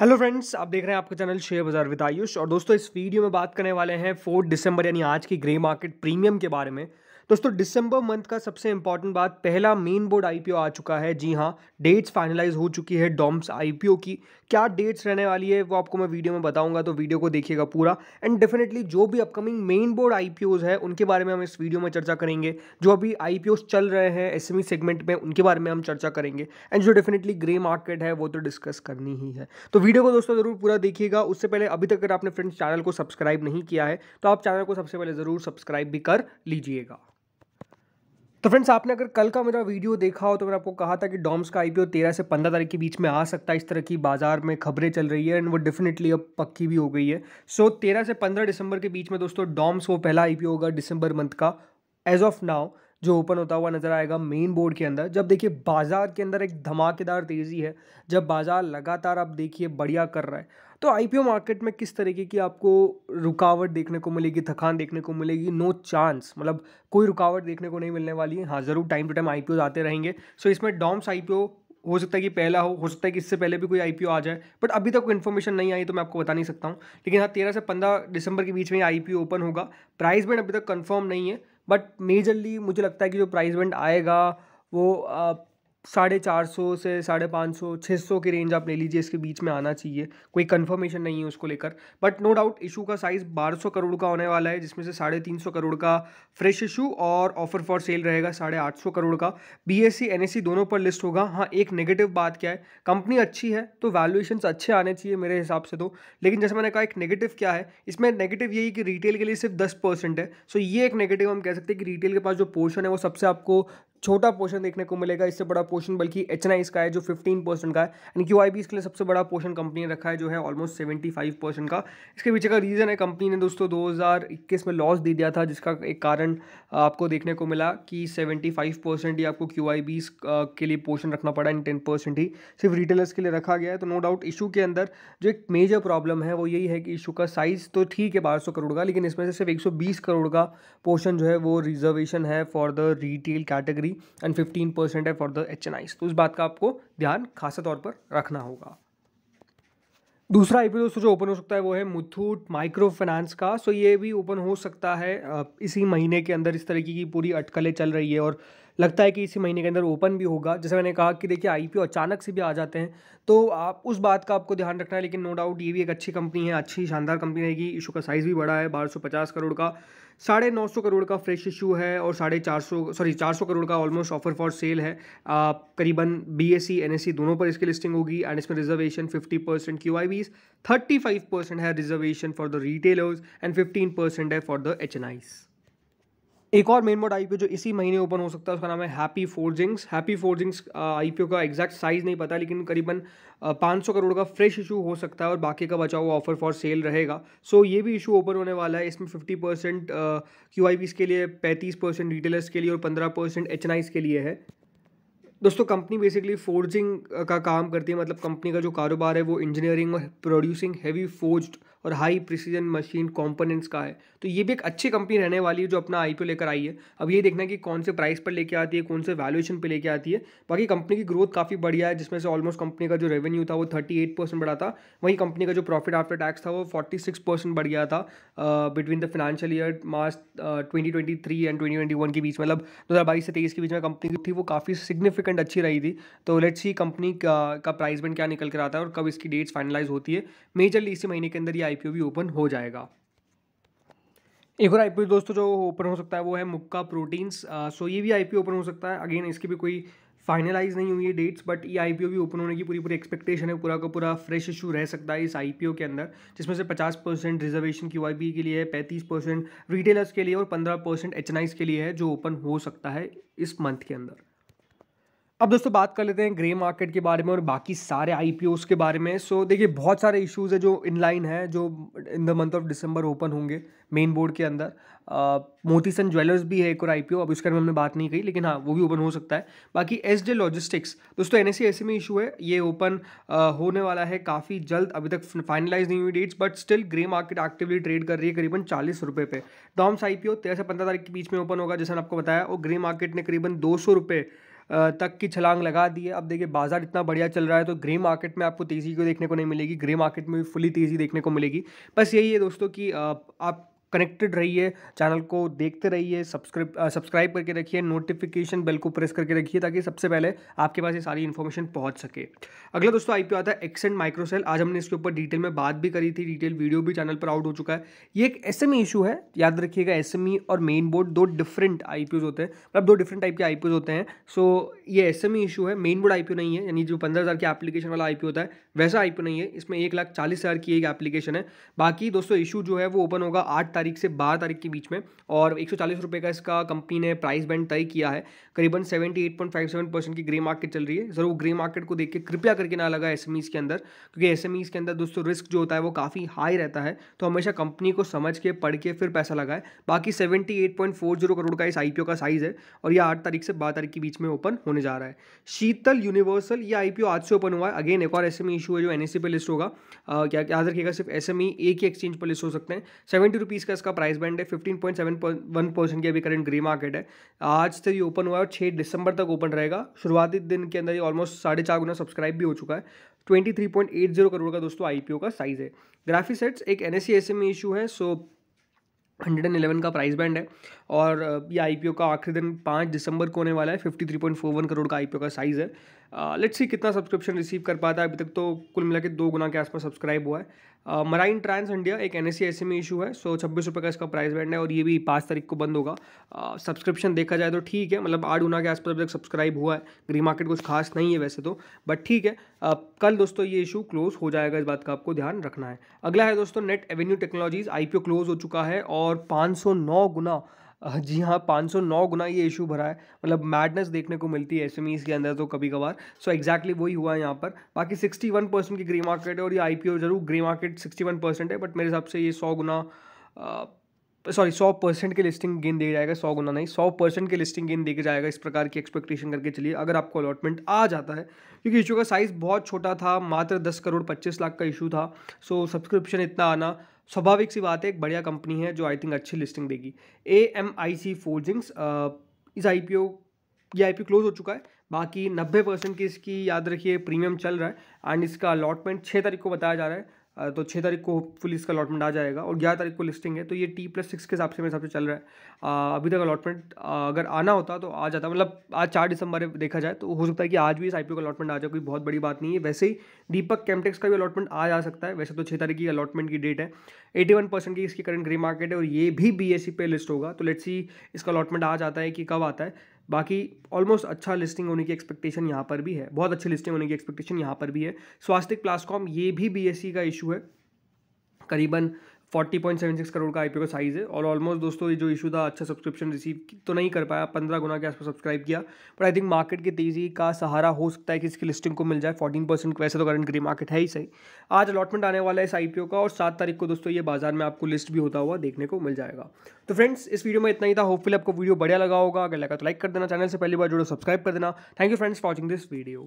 hello friends आप देख रहे हैं आपका channel share Bazaar with Ayush और दोस्तों इस वीडियो में बात करने वाले हैं फोर्थ दिसंबर यानी आज की ग्रे मार्केट प्रीमियम के बारे में दोस्तों दिसंबर मंथ का सबसे इंपॉर्टेंट बात पहला मेन बोर्ड आईपीओ आ चुका है जी हाँ डेट्स फाइनलाइज हो चुकी है डॉम्स आईपीओ की क्या डेट्स रहने वाली है वो आपको मैं वीडियो में बताऊंगा तो वीडियो को देखिएगा पूरा एंड डेफिनेटली जो भी अपकमिंग मेन बोर्ड आईपीओ है उनके बारे में हम इस वीडियो में चर्चा करेंगे जो अभी आई चल रहे हैं एस सेगमेंट e में उनके बारे में हम चर्चा करेंगे एंड जो डेफिनेटली ग्रे मार्केट है वो तो डिस्कस करनी ही है तो वीडियो को दोस्तों ज़रूर पूरा देखिएगा उससे पहले अभी तक अगर आपने फ्रेंड्स चैनल को सब्सक्राइब नहीं किया है तो आप चैनल को सबसे पहले ज़रूर सब्सक्राइब भी कर लीजिएगा तो फ्रेंड्स आपने अगर कल का मेरा वीडियो देखा हो तो मैंने आपको कहा था कि डॉम्स का आईपीओ 13 से 15 तारीख के बीच में आ सकता है इस तरह की बाजार में खबरें चल रही है एंड वो डेफिनेटली अब पक्की भी हो गई है सो so, 13 से 15 दिसंबर के बीच में दोस्तों डॉम्स वो पहला आईपीओ होगा दिसंबर मंथ का एज ऑफ नाउ जो ओपन होता हुआ नजर आएगा मेन बोर्ड के अंदर जब देखिए बाजार के अंदर एक धमाकेदार तेजी है जब बाजार लगातार आप देखिए बढ़िया कर रहा है तो आईपीओ मार्केट में किस तरीके की आपको रुकावट देखने को मिलेगी थकान देखने को मिलेगी नो चांस मतलब कोई रुकावट देखने को नहीं मिलने वाली है हाँ ज़रूर टाइम टू टाइम आई आते रहेंगे सो इसमें डॉम्स आई हो सकता है कि पहला हो हो सकता है कि इससे पहले भी कोई आईपीओ आ जाए बट अभी तक कोई इन्फॉर्मेशन नहीं आई तो मैं आपको बता नहीं सकता हूँ लेकिन हाँ तेरह से पंद्रह दिसंबर के बीच में आईपीओ ओपन होगा प्राइस बैंड अभी तक कंफर्म नहीं है बट मेजरली मुझे लगता है कि जो प्राइस बैंड आएगा वो साढ़े चार सौ से साढ़े पाँच सौ छः सौ की रेंज आप ले लीजिए इसके बीच में आना चाहिए कोई कंफर्मेशन नहीं है उसको लेकर बट नो डाउट इशू का साइज़ बारह सौ करोड़ का होने वाला है जिसमें से साढ़े तीन सौ करोड़ का फ्रेश इशू और ऑफर फॉर सेल रहेगा साढ़े आठ सौ करोड़ का B S E N S E दोनों पर लिस्ट होगा हाँ एक नेगेटिव बात क्या है कंपनी अच्छी है तो वैल्यूएशन अच्छे आने चाहिए मेरे हिसाब से तो लेकिन जैसे मैंने कहा एक नेगेटिव क्या है इसमें नेगेटिव यही कि रिटेल के लिए सिर्फ दस परसेंट है सो ये एक नेगेटिव हम कह सकते हैं कि रिटेल के पास जो पोर्शन है वो सबसे आपको छोटा पोर्शन देखने को मिलेगा इससे बड़ा पोर्शन बल्कि एच एन आई इसका है जो 15 परसेंट का है यानी क्यू आई बी इसके लिए सबसे बड़ा पोर्शन कंपनी ने रखा है जो है ऑलमोस्ट 75 परसेंट का इसके पीछे का रीज़न है कंपनी ने दोस्तों 2021 में लॉस दे दिया था जिसका एक कारण आपको देखने को मिला कि 75 परसेंट ही आपको क्यू आई बी के लिए पोर्शन रखना पड़ा इन टेन परसेंट ही सिर्फ रिटेलर्स के लिए रखा गया है तो नो डाउट इशू के अंदर जो एक मेजर प्रॉब्लम है वो यही है कि इशू का साइज़ तो ठीक है बारह करोड़ का लेकिन इसमें से सिर्फ एक करोड़ का पोर्शन जो है वो रिजर्वेशन है for the retail category salary and fifteen percent है for the H N Is तो इस बात का आपको ध्यान खास तौर पर रखना होगा दूसरा आई दोस्तों जो ओपन हो सकता है वो है मुथूट माइक्रो फाइनेंस का सो ये भी ओपन हो सकता है इसी महीने के अंदर इस तरीके की पूरी अटकलें चल रही है और लगता है कि इसी महीने के अंदर ओपन भी होगा जैसे मैंने कहा कि देखिए आई अचानक से भी आ जाते हैं तो आप उस बात का आपको ध्यान रखना है लेकिन नो डाउट ये भी एक अच्छी कंपनी है अच्छी शानदार कंपनी रहेगी इशू का साइज़ भी बड़ा है बारह करोड़ का साढ़े नौ सौ करोड़ का फ्रेश इशू है और साढ़े चार सौ सॉरी चार सौ करोड़ का ऑलमोस्ट ऑफर फॉर सेल है करीबन B S E N S E दोनों पर इसकी लिस्टिंग होगी एंड इसमें reservation fifty percent Q I बीस थर्टी फाइव परसेंट है reservation for the retailers and fifteen percent है for the H N Is एक और मेन मोड आई जो इसी महीने ओपन हो सकता है उसका नाम है Happy Forgings Happy Forgings I का एग्जैक्ट साइज़ नहीं पता लेकिन करीबन uh, पाँच सौ करोड़ का फ्रेश इशू हो सकता है और बाकी का बचा हुआ ऑफर फॉर सेल रहेगा सो so, ये भी इशू ओपन होने वाला है इसमें फिफ्टी परसेंट क्यू के लिए पैंतीस परसेंट रिटेलर्स के लिए और पंद्रह परसेंट एच के लिए है दोस्तों कंपनी बेसिकली फोर्जिंग का काम करती है मतलब कंपनी का जो कारोबार है वो इंजीनियरिंग और प्रोड्यूसिंग हैवी फोर्ज्ड और हाई प्रिसीजन मशीन कॉम्पोनेंट्स का है तो ये भी एक अच्छी कंपनी रहने वाली है जो अपना आई लेकर आई है अब ये देखना कि कौन से प्राइस पर लेके आती है कौन से वैल्यूएशन पर लेके आती है बाकी कंपनी की ग्रोथ काफ़ी बढ़िया है जिसमें से ऑलमोस्ट कंपनी का जो रेवेन्यू था वो थर्टी एट परसेंट बढ़ा था वहीं कंपनी का जो प्रॉफिट आफ्टर टैक्स था वो फोर्टी सिक्स परसेंट बढ़ गया था between the financial year March twenty twenty three and twenty twenty one के बीच मतलब दो हज़ार बाईस से तेईस के बीच में कंपनी थी वो काफ़ी सिग्निफिकेंट अच्छी रही थी तो लेट्स सी कंपनी का, का प्राइस बैंड क्या निकल कर आता है और कब इसकी डेट्स फाइनलाइज होती है मेजरली इसी महीने के अंदर ये आईपीओ भी ओपन हो जाएगा एक और आईपीओ दोस्तों जो ओपन हो सकता है वो है मुक्का प्रोटीन्स सो ये भी आईपीओ ओपन हो सकता है अगेन इसकी भी कोई फाइनलाइज नहीं हुई है डेट्स बट ये आईपीओ भी ओपन होने की पूरी पूरी एक्सपेक्टेशन है पूरा का पूरा फ्रेश इशू रह सकता है इस आईपीओ के अंदर जिसमें से 50 परसेंट रिजर्वेशन क्यू e के लिए है पैंतीस परसेंट रिटेलर्स के लिए और 15 परसेंट एच के लिए है जो ओपन हो सकता है इस मंथ के अंदर अब दोस्तों बात कर लेते हैं ग्रे मार्केट के बारे में और बाकी सारे आई के बारे में सो so, देखिए बहुत सारे इश्यूज़ है जो इनलाइन है जो in the month of December open होंगे मेन बोर्ड के अंदर मोतीसन ज्वेलर्स भी है एक और आई अब उसके बारे में बात नहीं कही लेकिन हाँ वो भी ओपन हो सकता है बाकी एस डे लॉजिस्टिक्स दोस्तों एन e ऐसे में इशू है ये ओपन होने वाला है काफ़ी जल्द अभी तक फाइनलाइज नहीं हुई dates but still grey market actively trade कर रही है करीबन चालीस रुपये पे डॉम्स आई पी तेरह से पंद्रह तारीख के बीच में ओपन होगा जैसे आपको बताया और ग्रे मार्केट ने करीबन दो सौ रुपये तक की छलांग लगा दी है अब देखिए बाजार इतना बढ़िया चल रहा है तो ग्रे मार्केट में आपको तेज़ी को देखने को नहीं मिलेगी ग्रे मार्केट में भी फुली तेज़ी देखने को मिलेगी बस यही है दोस्तों कि आप कनेक्टेड रहिए चैनल को देखते रहिए सब्सक्राइब सब्सक्राइब करके रखिए नोटिफिकेशन बेल को प्रेस करके रखिए ताकि सबसे पहले आपके पास ये सारी इन्फॉर्मेशन पहुंच सके अगला दोस्तों आईपीओ आता है एक्सेंट माइक्रोसेल आज हमने इसके ऊपर डिटेल में बात भी करी थी डिटेल वीडियो भी चैनल पर आउट हो चुका है ये एक एस इशू e है याद रखिएगा एस e और मेन बोर्ड दो डिफरेंट आई होते हैं मतलब दो डिफरेंट टाइप के आई होते हैं सो ये एस इशू e है मेन बोर्ड आई नहीं है यानी जो पंद्रह हज़ार की एप्लीकेशन वाला आई होता है वैसा आई नहीं है इसमें एक लाख चालीस हज़ार की एक एप्लीकेशन है बाकी दोस्तों इशू जो है वो ओपन होगा आठ तारीख से बारह तारीख के बीच में और एक सौ का इसका कंपनी ने प्राइस बैंड तय किया है करीबन सेवेंटी परसेंट की ग्रे मार्केट चल रही है जरूर ग्रे मार्केट को देख के कृपया करके ना लगा एस के अंदर क्योंकि एस के अंदर दोस्तों रिस्क जो होता है वो काफ़ी हाई रहता है तो हमेशा कंपनी को समझ के पढ़ के फिर पैसा लगाए बाकी seventy eight point four zero crore का इस आई का साइज़ है और यह आठ तारीख से बारह तारीख के बीच में ओपन होने जा रहा है शीतल यूनिवर्सल यह आई आज से ओपन हुआ है अगेन एक और एस इशू e है जो एन पे लिस्ट होगा क्या याद रखिएगा सिर्फ एस e एक ही एक्सचेंज पर लिस्ट हो सकते हैं सेवेंटी का इसका प्राइस बैंड है fifteen point seven one percent की अभी करंट ग्री मार्केट है आज से ये ओपन हुआ है और छः दिसंबर तक ओपन रहेगा शुरुआती दिन के अंदर ये ऑलमोस्ट साढ़े चार गुना सब्सक्राइब भी हो चुका है twenty three point eight zero crore का दोस्तों आई का साइज़ है ग्राफी सेट्स एक एन एस में इशू है सो हंड्रेड एंड एलेवन का प्राइस बैंड है और ये आई का आखिरी दिन पाँच दिसंबर को होने वाला है fifty three point four one crore का आई का साइज़ है लेट्स सी कितना सब्सक्रिप्शन रिसीव कर पाता है अभी तक तो कुल मिला के दो गुना के आसपास सब्सक्राइब हुआ है मराइन ट्रांस इंडिया एक एन एस सी में इशू है सो छब्बीस रुपये का इसका प्राइस बैंड है और ये भी पाँच तारीख को बंद होगा सब्सक्रिप्शन देखा जाए तो ठीक है मतलब आठ गुना के आसपास अभी तक सब्सक्राइब हुआ है ग्री मार्केट कुछ खास नहीं है वैसे तो बट ठीक है आ, कल दोस्तों ये इशू क्लोज हो जाएगा इस बात का आपको ध्यान रखना है अगला है दोस्तों net avenue technologies I close हो चुका है और पाँच गुना जी हाँ 509 गुना ये इशू भरा है मतलब मैडनेस देखने को मिलती है एस के अंदर तो कभी कभार सो एक्जैक्टली वही हुआ है यहाँ पर बाकी 61 परसेंट की ग्रे मार्केट है और ये ओ जरूर ग्रे मार्केट 61 परसेंट है बट मेरे हिसाब से ये 100 गुना सॉरी सौ परसेंट की लिस्टिंग गेन दिया जाएगा सौ गुना नहीं सौ परसेंट की लिस्टिंग गेन देकर जाएगा इस प्रकार की एक्सपेक्टेशन करके चलिए अगर आपको अलॉटमेंट आ जाता है क्योंकि इशू का साइज़ बहुत छोटा था मात्र दस करोड़ पच्चीस लाख का इशू था सो सब्सक्रिप्शन इतना आना स्वाभाविक सी बात है एक बढ़िया कंपनी है जो आई थिंक अच्छी लिस्टिंग देगी A M I C forgings इस आई पी ओ ये आई पी क्लोज हो चुका है बाकी नब्बे परसेंट की इसकी याद रखिए प्रीमियम चल रहा है एंड इसका अलॉटमेंट छः तारीख को बताया जा रहा है तो छः तारीख को फुल इसका अलॉटमेंट आ जाएगा और ग्यारह तारीख को लिस्टिंग है तो ये टी प्लस सिक्स के हिसाब से मेरे हिसाब से चल रहा है अभी तक अलॉटमेंट अगर आना होता तो आ जाता मतलब आज चार दिसंबर देखा जाए तो हो सकता है कि आज भी इस आई का अलॉटमेंट आ जाए कोई बहुत बड़ी बात नहीं है वैसे ही दीपक कैमटेक्स का भी अलॉटमेंट आ जा सकता है वैसे तो छः तारीख की अलॉटमेंट की डेट है एटी वन परसेंट की इसकी करंट ग्रे मार्केट है और ये भी बी e पे लिस्ट होगा तो लेट्स सी इसका अलॉटमेंट आ जाता है कि कब आता है बाकी ऑलमोस्ट अच्छा लिस्टिंग होने की एक्सपेक्टेशन यहाँ पर भी है बहुत अच्छी लिस्टिंग होने की एक्सपेक्टेशन यहाँ पर भी है स्वास्तिक प्लासकॉम ये भी बी e का इशू है करीबन forty point seven six crore का आईपीओ का साइज़ है और ऑलमोस्ट दोस्तों ये जो इशू था अच्छा सब्सक्रिप्शन रिसीव तो नहीं कर पाया पंद्रह गुना के आसपास सब्सक्राइब किया बट आई थिंक मार्केट की तेज़ी का सहारा हो सकता है कि इसकी लिस्टिंग को मिल जाए फोर्टीन परसेंट वैसे तो करंट ग्री मार्केट है ही सही आज अलॉटमेंट आने वाला है इस आई का और सात तारीख को दोस्तों ये बाजार में आपको लिस्ट भी होता हुआ देखने को मिल जाएगा तो फ्रेंड्स इस वीडियो में इतना ही था होपफुल आपको वीडियो बढ़िया लगा होगा अगर लगा तो लाइक कर देना चैनल से पहली बार जुड़ो सब्सक्राइब कर देना thank you friends watching this video